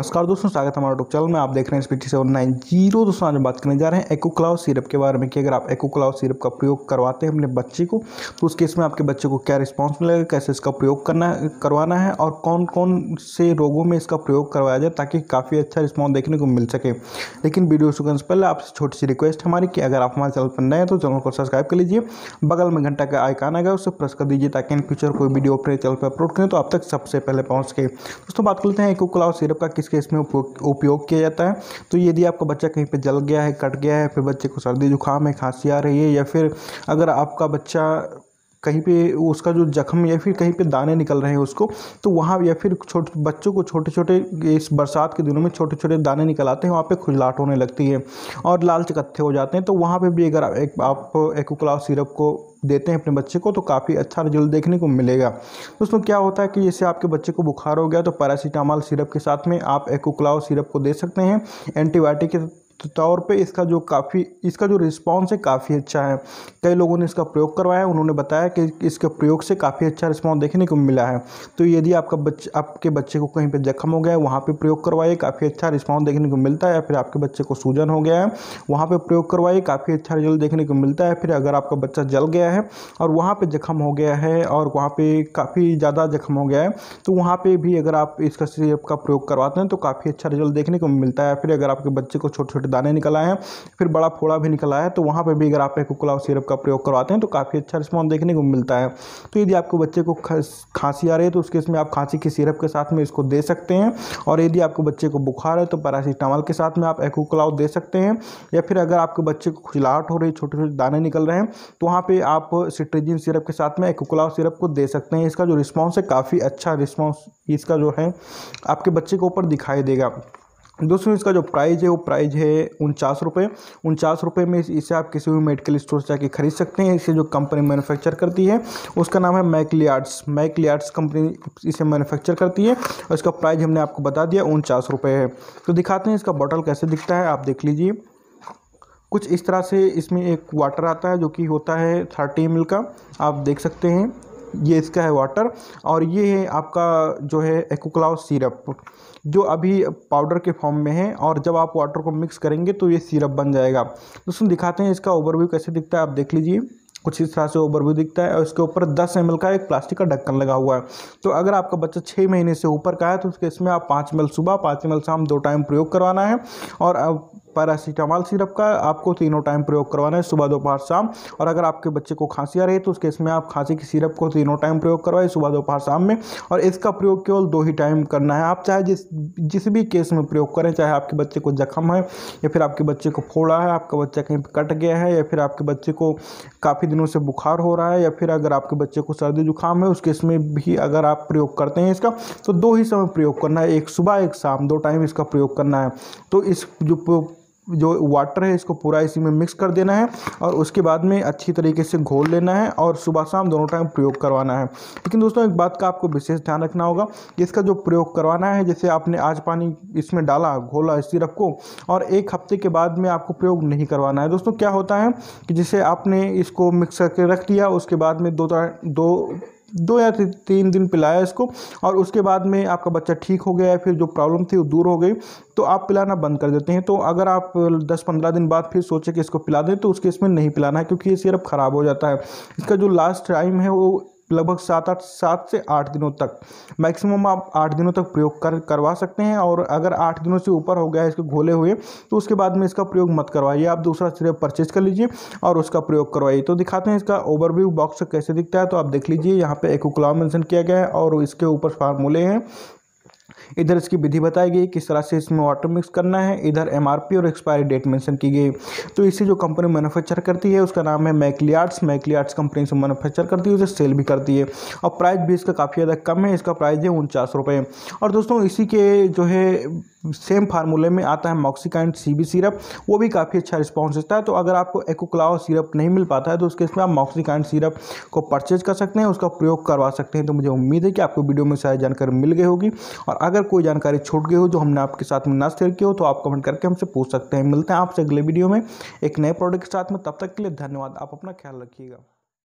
नमस्कार दोस्तों स्वागत है हमारे यूट्यूब चैनल में आप देख रहे हैं स्पीटी सेवन नाइन जीरो दोस्तों आज हम बात करने जा रहे हैं एकोक्लाव सिरप के बारे में कि अगर आप एकोक्लाव सिरप का प्रयोग करवाते हैं अपने बच्चे को तो उस केस में आपके बच्चे को क्या रिस्पॉन्स मिलेगा कैसे इसका प्रयोग करना करवाना है और कौन कौन से रोगों में इसका प्रयोग करवाया जाए ताकि काफ़ी अच्छा रिस्पॉन्स देखने को मिल सके लेकिन वीडियो शुरू से पहले आपसे छोटी सी रिक्वेस्ट हमारी कि अगर आप हमारे चैनल पर नए हैं तो चैनल को सब्सक्राइब कर लीजिए बगल में घंटा का आइकान आएगा उसे प्रेस कर दीजिए ताकि इन फ्यूचर कोई वीडियो अपने चैनल पर अपलोड करें तो आप तक सबसे पहले पहुँच सके दोस्तों बात करते हैं एकोक्लाव सिरप का किस किस केस में उपयोग किया जाता है तो यदि आपका बच्चा कहीं पर जल गया है कट गया है फिर बच्चे को सर्दी जुकाम है खांसी आ रही है या फिर अगर आपका बच्चा कहीं पे उसका जो जख्म या फिर कहीं पे दाने निकल रहे हैं उसको तो वहाँ या फिर छोटे बच्चों को छोटे छोटे इस बरसात के दिनों में छोटे छोटे दाने निकल आते हैं वहाँ पे खुजलाट होने लगती है और लाल चकत्थे हो जाते हैं तो वहाँ पे भी अगर एक आप एकोकला सिरप को देते हैं अपने बच्चे को तो काफ़ी अच्छा रिजल्ट देखने को मिलेगा दोस्तों क्या होता है कि जैसे आपके बच्चे को बुखार हो गया तो पैरासीटामॉल सिरप के साथ में आप एकोकलाव सिरप को दे सकते हैं एंटीबायोटिक तो तौर पे इसका जो काफ़ी इसका जो रिस्पांस है काफ़ी अच्छा है कई लोगों ने इसका प्रयोग करवाया है उन्होंने बताया कि इसके प्रयोग से काफ़ी अच्छा रिस्पांस देखने को मिला है तो यदि आपका बच्चे आपके बच्चे को कहीं पर जख्म हो गया है वहाँ पर प्रयोग करवाइए काफ़ी अच्छा रिस्पॉन्स देखने को मिलता है या फिर आपके बच्चे को सूजन हो गया है वहाँ पर प्रयोग करवाइए काफ़ी अच्छा रिजल्ट देखने को मिलता है फिर अगर आपका बच्चा जल गया है और वहाँ पर जख्म हो गया है और वहाँ पर काफ़ी ज़्यादा जख्म हो गया है तो वहाँ पर भी अगर आप इसका सिरप का प्रयोग करवाते हैं तो काफ़ी अच्छा रिजल्ट देखने को मिलता है फिर अगर आपके बच्चे को छोटे छोटे छोटे दाने निकल आए हैं फिर बड़ा फोड़ा भी निकला है तो वहाँ पर भी अगर आप कोकोला सिरप का प्रयोग करवाते हैं तो काफ़ी अच्छा रिस्पॉन्स देखने को मिलता है तो यदि आपको बच्चे को खांसी आ रही है तो उसके इसमें आप खांसी के सिरप के साथ में इसको दे सकते हैं और यदि आपके बच्चे को बुखार है तो पैरासीटामॉल के साथ में आप एकोकलाव दे सकते हैं या फिर अगर आपके बच्चे को खुजलाहट हो रही है छोटे छोटे दाने निकल रहे हैं तो वहाँ पर आप सिट्रेजिन सिरप के साथ में एकोकलाव सिरप को दे सकते हैं इसका जो रिस्पॉन्स है काफ़ी अच्छा रिस्पॉन्स इसका जो है आपके बच्चे के ऊपर दिखाई देगा दोस्तों इसका जो प्राइस है वो प्राइस है उनचास रुपये उनचास रुपये में इसे आप किसी भी मेडिकल स्टोर से जाके खरीद सकते हैं इसे जो कंपनी मैन्युफैक्चर करती है उसका नाम है मैकली आर्ट्स कंपनी इसे मैन्युफैक्चर करती है और इसका प्राइस हमने आपको बता दिया उनचास रुपये है तो दिखाते हैं इसका बॉटल कैसे दिखता है आप देख लीजिए कुछ इस तरह से इसमें एक वाटर आता है जो कि होता है थर्टी एम का आप देख सकते हैं ये इसका है वाटर और ये है आपका जो है एकोक्लाव सिरप जो अभी पाउडर के फॉर्म में है और जब आप वाटर को मिक्स करेंगे तो ये सिरप बन जाएगा दोस्तों दिखाते हैं इसका ओवरव्यू कैसे दिखता है आप देख लीजिए कुछ इस तरह से ओवरव्यू दिखता है और इसके ऊपर 10 एम का एक प्लास्टिक का ढक्कन लगा हुआ है तो अगर आपका बच्चा छः महीने से ऊपर का है तो उसके इसमें आप पाँच एम सुबह पाँच एम शाम दो टाइम प्रयोग करवाना है और पैरासीटामॉल सिरप का आपको तीनों टाइम प्रयोग करवाना है सुबह दोपहर शाम और अगर आपके बच्चे को खांसी आ रही है तो उस केस में आप खांसी की सिरप को तीनों टाइम प्रयोग करवाएं सुबह दोपहर शाम में और इसका प्रयोग केवल दो ही टाइम करना है आप चाहे जिस जिस भी केस में प्रयोग करें चाहे आपके बच्चे को जख्म है या फिर आपके बच्चे को फोड़ा है आपका बच्चा कहीं कट गया है या फिर आपके बच्चे को काफ़ी दिनों से बुखार हो रहा है या फिर अगर आपके बच्चे को सर्दी जुकाम है उस केस में भी अगर आप प्रयोग करते हैं इसका तो दो ही समय प्रयोग करना है एक सुबह एक शाम दो टाइम इसका प्रयोग करना है तो इस जो जो वाटर है इसको पूरा इसी में मिक्स कर देना है और उसके बाद में अच्छी तरीके से घोल लेना है और सुबह शाम दोनों टाइम प्रयोग करवाना है लेकिन दोस्तों एक बात का आपको विशेष ध्यान रखना होगा कि इसका जो प्रयोग करवाना है जैसे आपने आज पानी इसमें डाला घोला इस सिरप को और एक हफ्ते के बाद में आपको प्रयोग नहीं करवाना है दोस्तों क्या होता है कि जैसे आपने इसको मिक्स करके रख लिया उसके बाद में दो दो दो या तीन दिन पिलाया इसको और उसके बाद में आपका बच्चा ठीक हो गया है फिर जो प्रॉब्लम थी वो दूर हो गई तो आप पिलाना बंद कर देते हैं तो अगर आप 10-15 दिन बाद फिर सोचे कि इसको पिला दें तो उसके इसमें नहीं पिलाना है क्योंकि ये सिरप ख़राब हो जाता है इसका जो लास्ट टाइम है वो लगभग सात आठ सात से आठ दिनों तक मैक्सिमम आप आठ दिनों तक प्रयोग कर करवा सकते हैं और अगर आठ दिनों से ऊपर हो गया है इसके घोले हुए तो उसके बाद में इसका प्रयोग मत करवाइए आप दूसरा सिरप परचेज कर लीजिए और उसका प्रयोग करवाइए तो दिखाते हैं इसका ओवरव्यू बॉक्स कैसे दिखता है तो आप देख लीजिए यहाँ पर एक मेंशन किया गया है और इसके ऊपर फार्मूले हैं इधर इसकी विधि बताई गई किस तरह से इसमें वाटर मिक्स करना है इधर एम और एक्सपायरी डेट मैंशन की गई तो इसे जो कंपनी मैनुफेक्चर करती है उसका नाम है मैकलियार्ड्स मैकलियार्ड्स कंपनी से मैनुफेक्चर करती है उसे सेल भी करती है और प्राइस भी इसका काफ़ी ज़्यादा कम है इसका प्राइस है उनचास रुपये और दोस्तों इसी के जो है सेम फार्मूले में आता है मॉक्सिकाइंड सी बी सीरप वो भी काफ़ी अच्छा रिस्पॉन्स देता है तो अगर आपको एकोक्लाओ सिरप नहीं मिल पाता है तो उसके इसमें आप मॉक्सिकाइंड सिरप को परचेज कर सकते हैं उसका प्रयोग करवा सकते हैं तो मुझे उम्मीद है कि आपको वीडियो में सारी जानकारी मिल गई होगी और अगर अगर कोई जानकारी छूट गई हो जो हमने आपके साथ में ना शेयर की हो तो आप कमेंट करके हमसे पूछ सकते हैं मिलते हैं आपसे अगले वीडियो में एक नए प्रोडक्ट के साथ में तब तक के लिए धन्यवाद आप अपना ख्याल रखिएगा